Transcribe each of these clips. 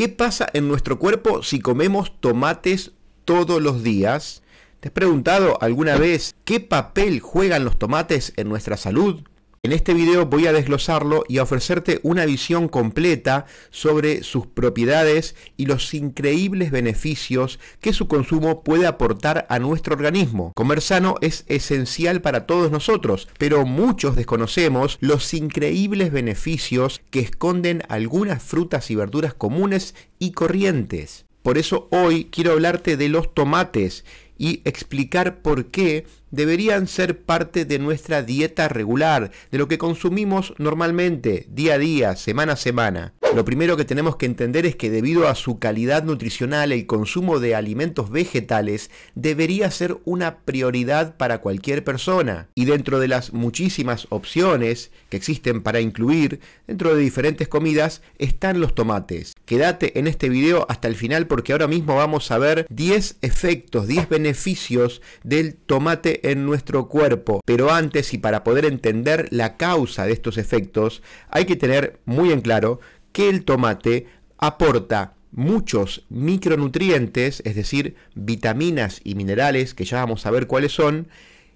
¿Qué pasa en nuestro cuerpo si comemos tomates todos los días? ¿Te has preguntado alguna vez qué papel juegan los tomates en nuestra salud? En este video voy a desglosarlo y a ofrecerte una visión completa sobre sus propiedades y los increíbles beneficios que su consumo puede aportar a nuestro organismo. Comer sano es esencial para todos nosotros, pero muchos desconocemos los increíbles beneficios que esconden algunas frutas y verduras comunes y corrientes. Por eso hoy quiero hablarte de los tomates y explicar por qué deberían ser parte de nuestra dieta regular, de lo que consumimos normalmente, día a día, semana a semana lo primero que tenemos que entender es que debido a su calidad nutricional, el consumo de alimentos vegetales debería ser una prioridad para cualquier persona. Y dentro de las muchísimas opciones que existen para incluir, dentro de diferentes comidas, están los tomates. Quédate en este video hasta el final porque ahora mismo vamos a ver 10 efectos, 10 beneficios del tomate en nuestro cuerpo. Pero antes y para poder entender la causa de estos efectos, hay que tener muy en claro que el tomate aporta muchos micronutrientes, es decir, vitaminas y minerales, que ya vamos a ver cuáles son,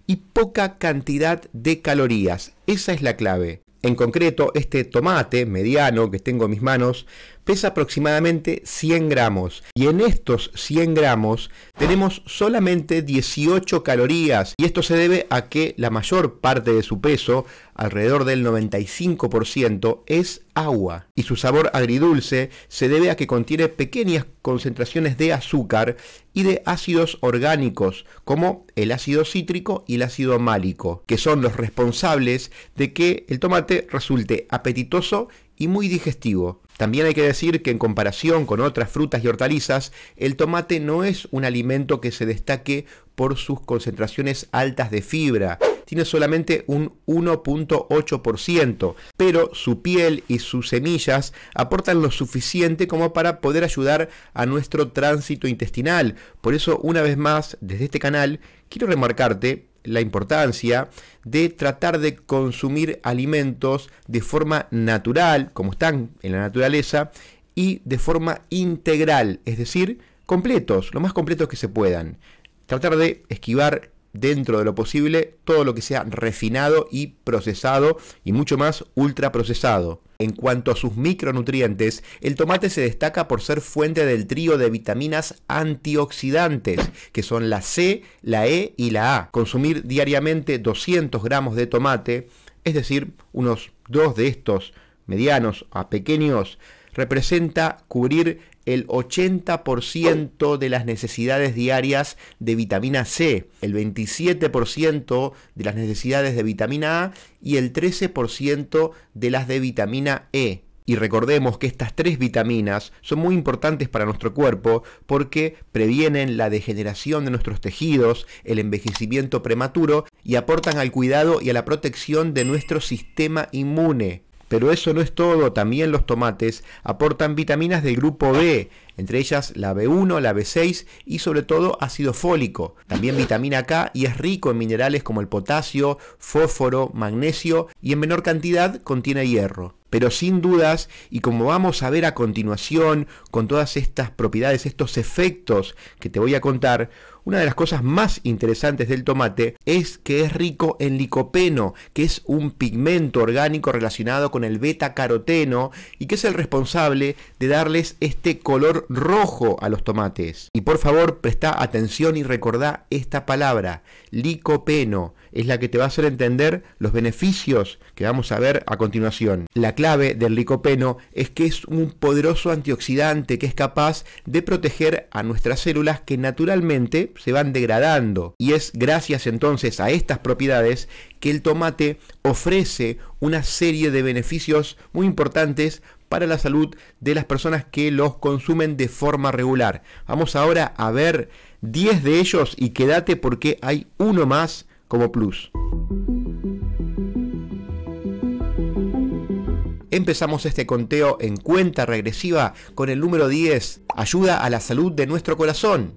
y poca cantidad de calorías. Esa es la clave. En concreto, este tomate mediano que tengo en mis manos pesa aproximadamente 100 gramos y en estos 100 gramos tenemos solamente 18 calorías y esto se debe a que la mayor parte de su peso, alrededor del 95%, es agua y su sabor agridulce se debe a que contiene pequeñas concentraciones de azúcar y de ácidos orgánicos como el ácido cítrico y el ácido málico, que son los responsables de que el tomate resulte apetitoso y muy digestivo. También hay que decir que en comparación con otras frutas y hortalizas, el tomate no es un alimento que se destaque por sus concentraciones altas de fibra. Tiene solamente un 1.8%, pero su piel y sus semillas aportan lo suficiente como para poder ayudar a nuestro tránsito intestinal. Por eso, una vez más, desde este canal, quiero remarcarte la importancia de tratar de consumir alimentos de forma natural, como están en la naturaleza, y de forma integral, es decir, completos, lo más completos que se puedan. Tratar de esquivar dentro de lo posible todo lo que sea refinado y procesado y mucho más ultraprocesado. En cuanto a sus micronutrientes, el tomate se destaca por ser fuente del trío de vitaminas antioxidantes, que son la C, la E y la A. Consumir diariamente 200 gramos de tomate, es decir, unos dos de estos medianos a pequeños, representa cubrir el 80% de las necesidades diarias de vitamina C, el 27% de las necesidades de vitamina A y el 13% de las de vitamina E. Y recordemos que estas tres vitaminas son muy importantes para nuestro cuerpo porque previenen la degeneración de nuestros tejidos, el envejecimiento prematuro y aportan al cuidado y a la protección de nuestro sistema inmune. Pero eso no es todo, también los tomates aportan vitaminas del grupo B, entre ellas la B1, la B6 y sobre todo ácido fólico. También vitamina K y es rico en minerales como el potasio, fósforo, magnesio y en menor cantidad contiene hierro. Pero sin dudas, y como vamos a ver a continuación con todas estas propiedades, estos efectos que te voy a contar, una de las cosas más interesantes del tomate es que es rico en licopeno, que es un pigmento orgánico relacionado con el beta caroteno y que es el responsable de darles este color rojo a los tomates. Y por favor, presta atención y recordá esta palabra, licopeno es la que te va a hacer entender los beneficios que vamos a ver a continuación. La clave del licopeno es que es un poderoso antioxidante que es capaz de proteger a nuestras células que naturalmente se van degradando. Y es gracias entonces a estas propiedades que el tomate ofrece una serie de beneficios muy importantes para la salud de las personas que los consumen de forma regular. Vamos ahora a ver 10 de ellos y quédate porque hay uno más como plus. Empezamos este conteo en cuenta regresiva con el número 10, ayuda a la salud de nuestro corazón.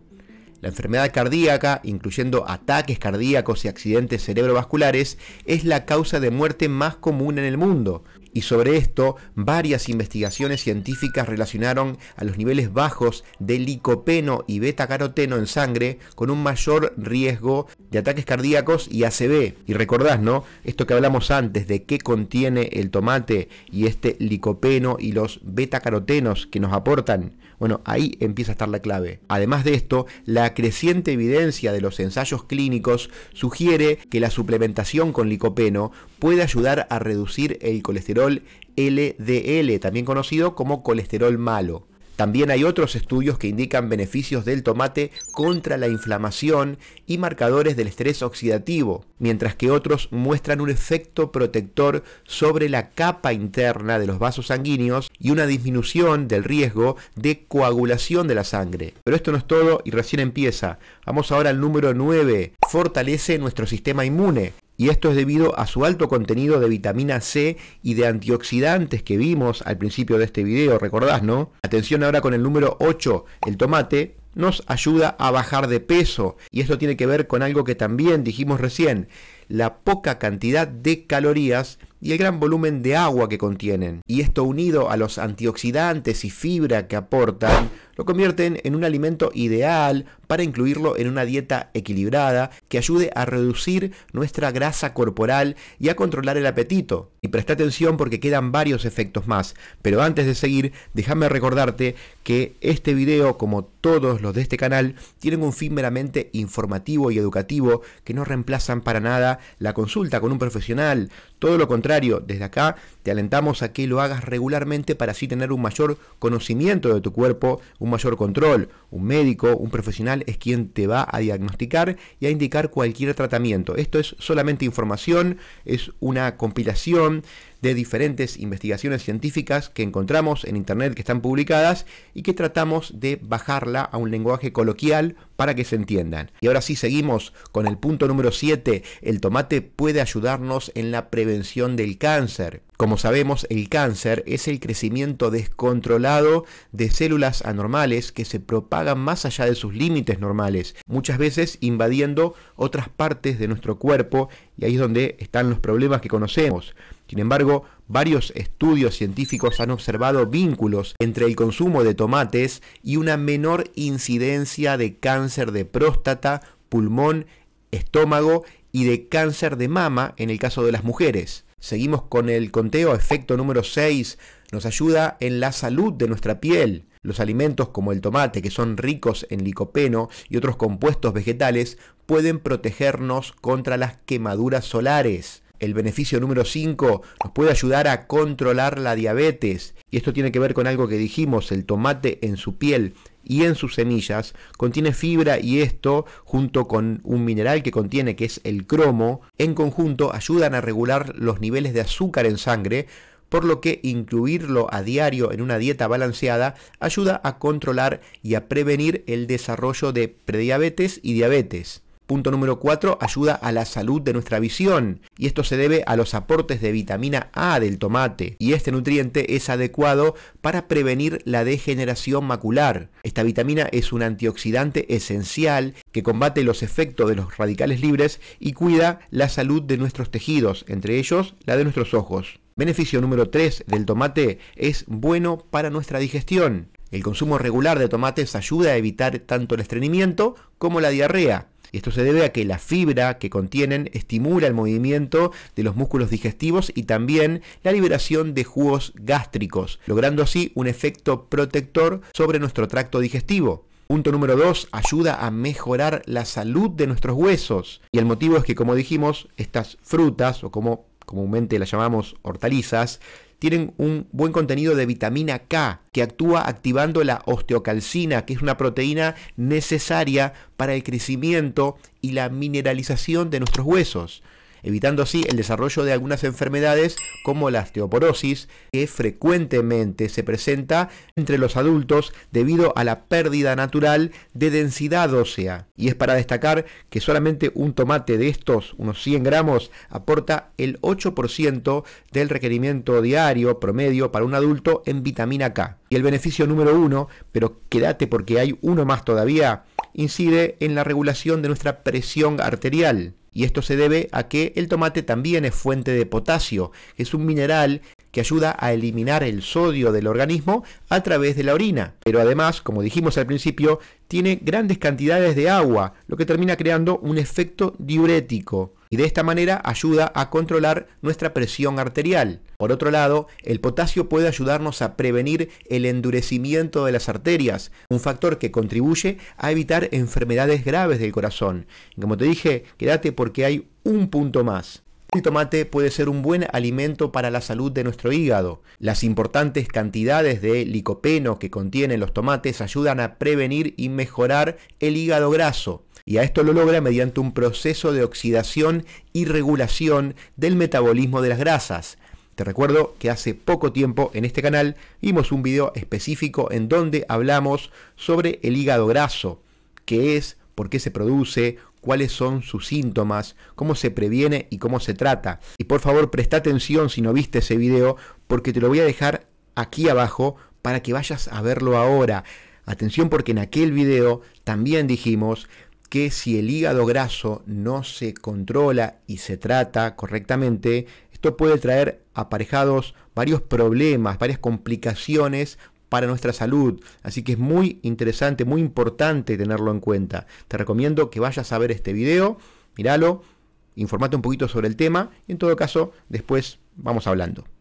La enfermedad cardíaca, incluyendo ataques cardíacos y accidentes cerebrovasculares, es la causa de muerte más común en el mundo y sobre esto varias investigaciones científicas relacionaron a los niveles bajos de licopeno y beta-caroteno en sangre con un mayor riesgo de ataques cardíacos y ACV. Y recordás, ¿no? Esto que hablamos antes de qué contiene el tomate y este licopeno y los beta-carotenos que nos aportan. Bueno, ahí empieza a estar la clave. Además de esto, la creciente evidencia de los ensayos clínicos sugiere que la suplementación con licopeno puede ayudar a reducir el colesterol LDL, también conocido como colesterol malo. También hay otros estudios que indican beneficios del tomate contra la inflamación y marcadores del estrés oxidativo, mientras que otros muestran un efecto protector sobre la capa interna de los vasos sanguíneos y una disminución del riesgo de coagulación de la sangre. Pero esto no es todo y recién empieza. Vamos ahora al número 9. Fortalece nuestro sistema inmune y esto es debido a su alto contenido de vitamina C y de antioxidantes que vimos al principio de este video, recordás, ¿no? Atención ahora con el número 8, el tomate nos ayuda a bajar de peso y esto tiene que ver con algo que también dijimos recién, la poca cantidad de calorías y el gran volumen de agua que contienen. Y esto unido a los antioxidantes y fibra que aportan, lo convierten en un alimento ideal para incluirlo en una dieta equilibrada que ayude a reducir nuestra grasa corporal y a controlar el apetito. Y presta atención porque quedan varios efectos más. Pero antes de seguir, déjame recordarte que este video, como todos los de este canal, tienen un fin meramente informativo y educativo que no reemplazan para nada la consulta con un profesional, todo lo contrario, desde acá te alentamos a que lo hagas regularmente para así tener un mayor conocimiento de tu cuerpo, un mayor control. Un médico, un profesional es quien te va a diagnosticar y a indicar cualquier tratamiento. Esto es solamente información, es una compilación de diferentes investigaciones científicas que encontramos en Internet que están publicadas y que tratamos de bajarla a un lenguaje coloquial para que se entiendan. Y ahora sí seguimos con el punto número 7. El tomate puede ayudarnos en la prevención del cáncer. Como sabemos, el cáncer es el crecimiento descontrolado de células anormales que se propagan más allá de sus límites normales, muchas veces invadiendo otras partes de nuestro cuerpo y ahí es donde están los problemas que conocemos. Sin embargo, varios estudios científicos han observado vínculos entre el consumo de tomates y una menor incidencia de cáncer de próstata, pulmón, estómago y de cáncer de mama en el caso de las mujeres. Seguimos con el conteo, efecto número 6, nos ayuda en la salud de nuestra piel. Los alimentos como el tomate, que son ricos en licopeno y otros compuestos vegetales, pueden protegernos contra las quemaduras solares. El beneficio número 5 nos puede ayudar a controlar la diabetes. Y esto tiene que ver con algo que dijimos, el tomate en su piel y en sus semillas. Contiene fibra y esto, junto con un mineral que contiene que es el cromo, en conjunto ayudan a regular los niveles de azúcar en sangre, por lo que incluirlo a diario en una dieta balanceada ayuda a controlar y a prevenir el desarrollo de prediabetes y diabetes. Punto número 4, ayuda a la salud de nuestra visión, y esto se debe a los aportes de vitamina A del tomate, y este nutriente es adecuado para prevenir la degeneración macular. Esta vitamina es un antioxidante esencial que combate los efectos de los radicales libres y cuida la salud de nuestros tejidos, entre ellos la de nuestros ojos. Beneficio número 3 del tomate es bueno para nuestra digestión. El consumo regular de tomates ayuda a evitar tanto el estreñimiento como la diarrea. Y esto se debe a que la fibra que contienen estimula el movimiento de los músculos digestivos y también la liberación de jugos gástricos, logrando así un efecto protector sobre nuestro tracto digestivo. Punto número 2, ayuda a mejorar la salud de nuestros huesos. Y el motivo es que, como dijimos, estas frutas, o como comúnmente las llamamos hortalizas, tienen un buen contenido de vitamina K, que actúa activando la osteocalcina, que es una proteína necesaria para el crecimiento y la mineralización de nuestros huesos evitando así el desarrollo de algunas enfermedades como la osteoporosis, que frecuentemente se presenta entre los adultos debido a la pérdida natural de densidad ósea. Y es para destacar que solamente un tomate de estos, unos 100 gramos, aporta el 8% del requerimiento diario promedio para un adulto en vitamina K. Y el beneficio número uno, pero quédate porque hay uno más todavía, incide en la regulación de nuestra presión arterial y esto se debe a que el tomate también es fuente de potasio, que es un mineral que ayuda a eliminar el sodio del organismo a través de la orina. Pero además, como dijimos al principio, tiene grandes cantidades de agua, lo que termina creando un efecto diurético y de esta manera ayuda a controlar nuestra presión arterial. Por otro lado, el potasio puede ayudarnos a prevenir el endurecimiento de las arterias, un factor que contribuye a evitar enfermedades graves del corazón. como te dije, quédate porque hay un punto más. El tomate puede ser un buen alimento para la salud de nuestro hígado. Las importantes cantidades de licopeno que contienen los tomates ayudan a prevenir y mejorar el hígado graso, y a esto lo logra mediante un proceso de oxidación y regulación del metabolismo de las grasas. Te recuerdo que hace poco tiempo en este canal vimos un video específico en donde hablamos sobre el hígado graso, qué es, por qué se produce, cuáles son sus síntomas, cómo se previene y cómo se trata. Y por favor presta atención si no viste ese video porque te lo voy a dejar aquí abajo para que vayas a verlo ahora. Atención porque en aquel video también dijimos que si el hígado graso no se controla y se trata correctamente, esto puede traer aparejados varios problemas, varias complicaciones para nuestra salud. Así que es muy interesante, muy importante tenerlo en cuenta. Te recomiendo que vayas a ver este video, míralo, informate un poquito sobre el tema y en todo caso después vamos hablando.